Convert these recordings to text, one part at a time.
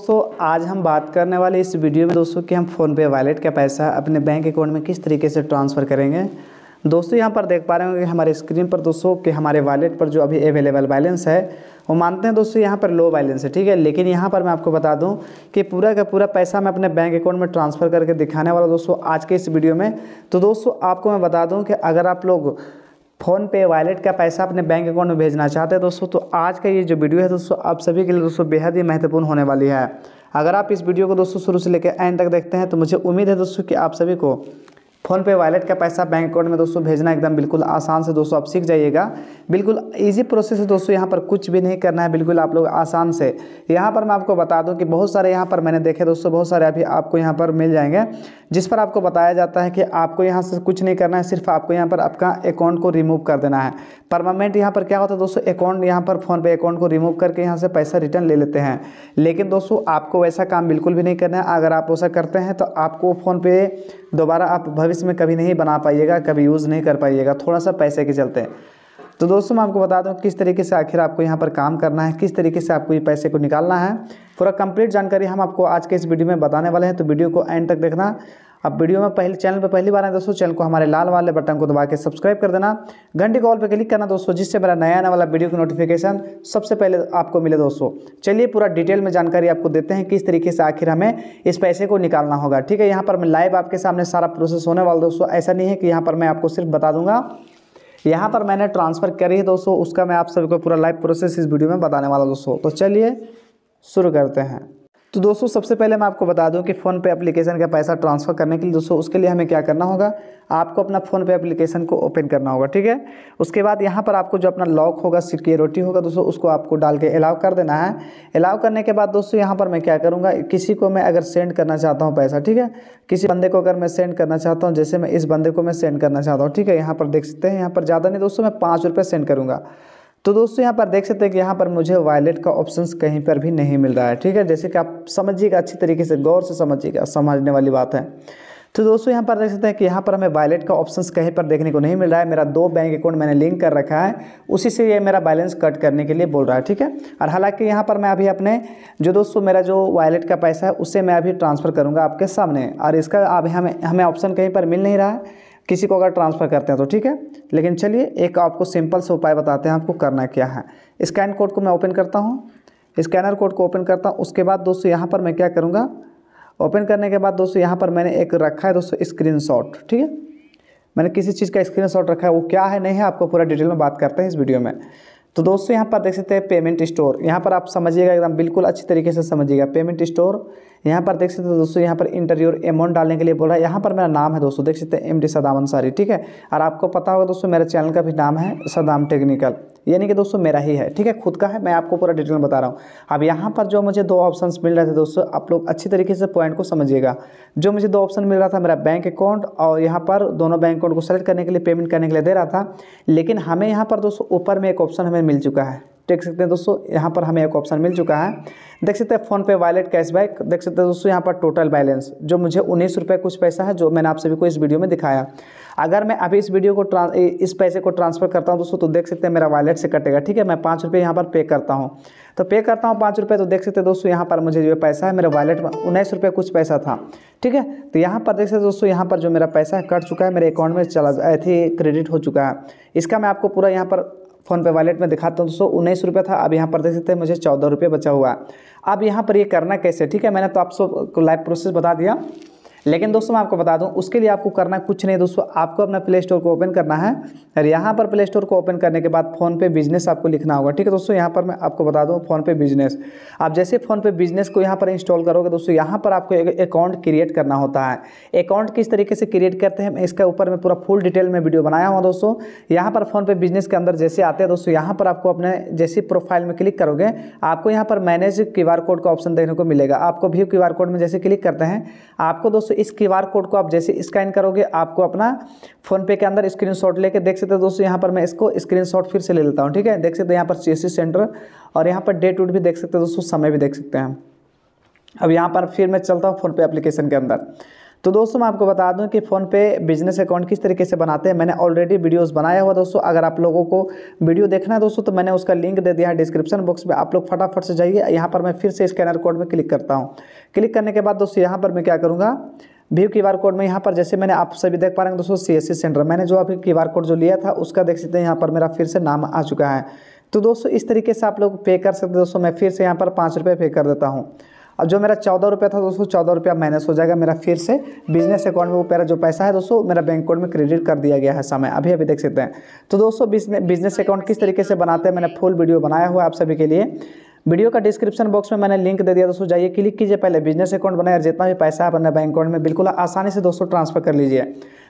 दोस्तों आज हम बात करने वाले इस वीडियो में दोस्तों कि हम फ़ोनपे वॉलेट का पैसा अपने बैंक अकाउंट में किस तरीके से ट्रांसफ़र करेंगे दोस्तों यहाँ पर देख पा रहे होंगे हमारे स्क्रीन पर दोस्तों कि हमारे वॉलेट पर जो अभी अवेलेबल बैलेंस है वो मानते हैं दोस्तों यहाँ पर लो बैलेंस है ठीक है लेकिन यहाँ पर मैं आपको बता दूँ कि पूरा का पूरा पैसा मैं अपने बैंक अकाउंट में ट्रांसफ़र करके दिखाने वाला दोस्तों आज के इस वीडियो में तो दोस्तों आपको मैं बता दूँ कि अगर आप लोग फ़ोन पे वॉलेट का पैसा अपने बैंक अकाउंट में भेजना चाहते हैं दोस्तों तो आज का ये जो वीडियो है दोस्तों आप सभी के लिए दोस्तों बेहद ही महत्वपूर्ण होने वाली है अगर आप इस वीडियो को दोस्तों शुरू से लेकर एंड तक देखते हैं तो मुझे उम्मीद है दोस्तों कि आप सभी को फ़ोन पे वैलेट का पैसा बैंक अकाउंट में दोस्तों भेजना एकदम बिल्कुल आसान से दोस्तों आप सीख जाइएगा बिल्कुल इजी प्रोसेस है दोस्तों यहाँ पर कुछ भी नहीं करना है बिल्कुल आप लोग आसान से यहाँ पर मैं आपको बता दूँ कि बहुत सारे यहाँ पर मैंने देखे दोस्तों बहुत सारे अभी आपको यहाँ पर मिल जाएंगे जिस पर आपको बताया जाता है कि आपको यहाँ से कुछ नहीं करना है सिर्फ आपको यहाँ पर आपका अकाउंट को रिमूव कर देना है परमानेंट यहाँ पर क्या होता है दोस्तों अकाउंट यहाँ पर फ़ोनपे अकाउंट को रिमूव करके यहाँ से पैसा रिटर्न ले लेते हैं लेकिन दोस्तों आपको वैसा काम बिल्कुल भी नहीं करना है अगर आप वैसा करते हैं तो आपको फ़ोनपे दोबारा आप भविष्य बिज़नेस में कभी नहीं बना पाइएगा कभी यूज़ नहीं कर पाइएगा थोड़ा सा पैसे के चलते तो दोस्तों मैं आपको बता दूं किस तरीके से आखिर आपको यहाँ पर काम करना है किस तरीके से आपको ये पैसे को निकालना है पूरा कंप्लीट जानकारी हम आपको आज के इस वीडियो में बताने वाले हैं तो वीडियो को एंड तक देखना अब वीडियो में पहले चैनल पर पहली बार आए दोस्तों चैनल को हमारे लाल वाले बटन को दबा के सब्सक्राइब कर देना घंटे कॉल पर क्लिक करना दोस्तों जिससे मेरा नया आने वाला वीडियो की नोटिफिकेशन सबसे पहले आपको मिले दोस्तों चलिए पूरा डिटेल में जानकारी आपको देते हैं किस तरीके से आखिर हमें इस पैसे को निकालना होगा ठीक है यहाँ पर मैं लाइव आपके सामने सारा प्रोसेस होने वाला दोस्तों ऐसा नहीं है कि यहाँ पर मैं आपको सिर्फ बता दूंगा यहाँ पर मैंने ट्रांसफ़र करी है दोस्तों उसका मैं आप सबको पूरा लाइव प्रोसेस इस वीडियो में बताने वाला दोस्तों तो चलिए शुरू करते हैं तो दोस्तों सबसे पहले मैं आपको बता दूं कि फ़ोन पे एप्लीकेशन का पैसा ट्रांसफ़र करने के लिए दोस्तों उसके लिए हमें क्या करना होगा आपको अपना फ़ोन पे एप्लीकेशन को ओपन करना होगा ठीक है उसके बाद यहाँ पर आपको जो अपना लॉक होगा सिक्योरिटी होगा दोस्तों उसको आपको डाल के अलाउ कर देना है अलाउ करने के बाद दोस्तों यहाँ पर मैं क्या करूँगा किसी को मैं अगर सेंड करना चाहता हूँ पैसा ठीक है किसी बंदे को अगर मैं सेंड करना चाहता हूँ जैसे मैं इस बंदे को मैं सेंड करना चाहता हूँ ठीक है यहाँ पर देख सकते हैं यहाँ पर ज़्यादा नहीं दोस्तों मैं पाँच सेंड करूँगा तो दोस्तों यहाँ पर देख सकते हैं कि यहाँ पर मुझे वायलेट का ऑप्शन कहीं पर भी नहीं मिल रहा है ठीक है जैसे कि आप समझिएगा अच्छी तरीके से गौर से समझिएगा समझने वाली बात है तो दोस्तों यहाँ पर देख सकते हैं कि यहाँ पर हमें वायलेट का ऑप्शन कहीं पर देखने को नहीं मिल रहा है मेरा दो बैंक अकाउंट मैंने लिंक कर रखा है उसी से ये मेरा बैलेंस कट करने के लिए बोल रहा है ठीक है और हालांकि यहाँ पर मैं अभी अपने जो दोस्तों मेरा जो वायलेट का पैसा है उसे मैं अभी ट्रांसफ़र करूँगा आपके सामने और इसका अब हमें हमें ऑप्शन कहीं पर मिल नहीं रहा है किसी को अगर ट्रांसफ़र करते हैं तो ठीक है लेकिन चलिए एक आपको सिंपल से उपाय बताते हैं आपको करना क्या है स्कैन कोड को मैं ओपन करता हूँ स्कैनर कोड को ओपन करता हूँ उसके बाद दोस्तों यहाँ पर मैं क्या करूँगा ओपन करने के बाद दोस्तों यहाँ पर मैंने एक रखा है दोस्तों स्क्रीन ठीक है मैंने किसी चीज़ का स्क्रीन रखा है वो क्या है नहीं है आपको पूरा डिटेल में बात करते हैं इस वीडियो में तो दोस्तों यहाँ पर देख सकते हैं पेमेंट स्टोर यहाँ पर आप समझिएगा एकदम बिल्कुल अच्छी तरीके से समझिएगा पेमेंट स्टोर यहाँ पर देख सकते हैं दोस्तों यहाँ पर इंटरव्यू अमाउंट डालने के लिए बोल रहा है यहाँ पर मेरा नाम है दोस्तों देख सकते हैं एम डी सदाम अंसारी ठीक है और आपको पता होगा दोस्तों मेरे चैनल का भी नाम है सदाम टेक्निकल यानी कि दोस्तों मेरा ही है ठीक है खुद का है मैं आपको पूरा डिटेल बता रहा हूँ अब यहाँ पर जो मुझे दो ऑप्शन मिल रहे थे दोस्तों आप लोग अच्छी तरीके से पॉइंट को समझिएगा जो मुझे दो ऑप्शन मिल रहा था मेरा बैंक अकाउंट और यहाँ पर दोनों बैंक अकाउंट को सेलेक्ट करने के लिए पेमेंट करने के लिए दे रहा था लेकिन हमें यहाँ पर दोस्तों ऊपर में एक ऑप्शन हमें मिल चुका है देख सकते हैं दोस्तों यहाँ पर हमें एक ऑप्शन मिल चुका है देख सकते हैं फ़ोनपे वॉलेट कैशबैक देख सकते हैं दोस्तों यहाँ पर टोटल बैलेंस जो मुझे उन्नीस रुपये कुछ पैसा है जो मैंने आप सभी को इस वीडियो में दिखाया अगर मैं अभी इस वीडियो को इस पैसे को ट्रांसफ़र करता हूँ दोस्तों तो देख सकते हैं मेरा वॉलेट से कटेगा ठीक है मैं पाँच रुपये यहाँ पर पे करता हूँ तो पे करता हूँ पाँच रुपये तो देख सकते हैं दोस्तों यहाँ पर मुझे जो पैसा है मेरे वॉलेट में उन्नीस रुपये कुछ पैसा था ठीक है तो यहाँ पर देख सकते दोस्तों यहाँ पर जो मेरा पैसा है कट चुका है मेरे अकाउंट में चला थी क्रेडिट हो चुका है इसका मैं आपको पूरा यहाँ पर फ़ोनपे वॉलेट में दिखाता हूँ दोस्तों उन्नीस रुपये था अब यहाँ पर देख सकते हैं मुझे चौदह रुपये बचा हुआ अब यहाँ पर ये करना कैसे ठीक है मैंने तो आप सबको लाइव प्रोसेस बता दिया लेकिन दोस्तों मैं आपको बता दूं उसके लिए आपको करना कुछ नहीं दोस्तों आपको अपना प्ले स्टोर को ओपन करना है और यहाँ पर प्ले स्टोर को ओपन करने के बाद फ़ोन पे बिजनेस आपको लिखना होगा ठीक है दोस्तों यहाँ पर मैं आपको बता दूँ फ़ोन पे बिजनेस आप जैसे फ़ोन पे बिजनेस को यहाँ पर इंस्टॉल करोगे दोस्तों यहाँ पर आपको एक अकाउंट क्रिएट करना होता है अकाउंट किस तरीके से क्रिएट करते हैं इसके ऊपर मैं पूरा फुल डिटेल में वीडियो बनाया हूँ दोस्तों यहाँ पर फ़ोन पे बिजनेस के अंदर जैसे आते हैं दोस्तों यहाँ पर आपको अपने जैसे प्रोफाइल में क्लिक करोगे आपको यहाँ पर मैनेज क्यू कोड का ऑप्शन देखने को मिलेगा आपको भी क्यू कोड में जैसे क्लिक करते हैं आपको दोस्तों दोस्तों इस क्यू आर कोड को आप जैसे स्कैन करोगे आपको अपना फ़ोनपे के अंदर स्क्रीन शॉट लेके देख सकते हो दोस्तों यहाँ पर मैं इसको स्क्रीन शॉट फिर से ले लेता हूँ ठीक है देख सकते हैं यहाँ पर सी सेंटर और यहाँ पर डेट उट भी देख सकते हैं दोस्तों समय भी देख सकते हैं अब यहाँ पर फिर मैं चलता हूँ फ़ोनपे एप्लीकेशन के अंदर तो दोस्तों मैं आपको बता दूं कि फ़ोन पे बिजनेस अकाउंट किस तरीके से बनाते हैं मैंने ऑलरेडी वीडियोस बनाया हुआ दोस्तों अगर आप लोगों को वीडियो देखना है दोस्तों तो मैंने उसका लिंक दे दिया है डिस्क्रिप्शन बॉक्स में आप लोग फटाफट से जाइए यहाँ पर मैं फिर से स्कैनर कोड में क्लिक करता हूँ क्लिक करने के बाद दोस्तों यहाँ पर मैं क्या करूँगा व्यू क्यू आर कोड में यहाँ पर जैसे मैंने आप सभी देख पा रहे हैं दोस्तों सी एस सी सेंटर मैंने जो अभी क्यू आर कोड जो लिया था उसका देख सकते हैं यहाँ पर मेरा फिर से नाम आ चुका है तो दोस्तों इस तरीके से आप लोग पे कर सकते हैं दोस्तों मैं फिर से यहाँ पर पाँच रुपये पे कर देता हूँ अब जो मेरा चौदह रुपया था दोस्तों चौदह रुपया माइनस हो जाएगा मेरा फिर से बिजनेस अकाउंट में वो मेरा जो पैसा है दोस्तों मेरा बैंक अकाउंट में क्रेडिट कर दिया गया है समय अभी अभी देख सकते हैं तो दोस्तों बिजनेस अकाउंट किस तरीके से बनाते हैं मैंने फुल वीडियो बनाया हुआ है आप सभी के लिए वीडियो का डिस्क्रिप्शन बॉक्स में मैंने लिंक दे दिया दोस्तों जाइए क्लिक कीजिए पहले बिजनेस अकाउंट बनाए और जितना भी पैसा है अपने बैंक अकाउंट में बिल्कुल आसानी से दोस्तों ट्रांसफर कर लीजिए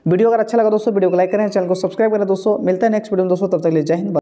वीडियो अगर अच्छा लगा दोस्तों वीडियो को लाइक करें चैनल को सब्सक्राइब करें दोस्तों मिलते हैं नेक्स्ट वीडियो में दोस्तों तब तक लीजिए हिंद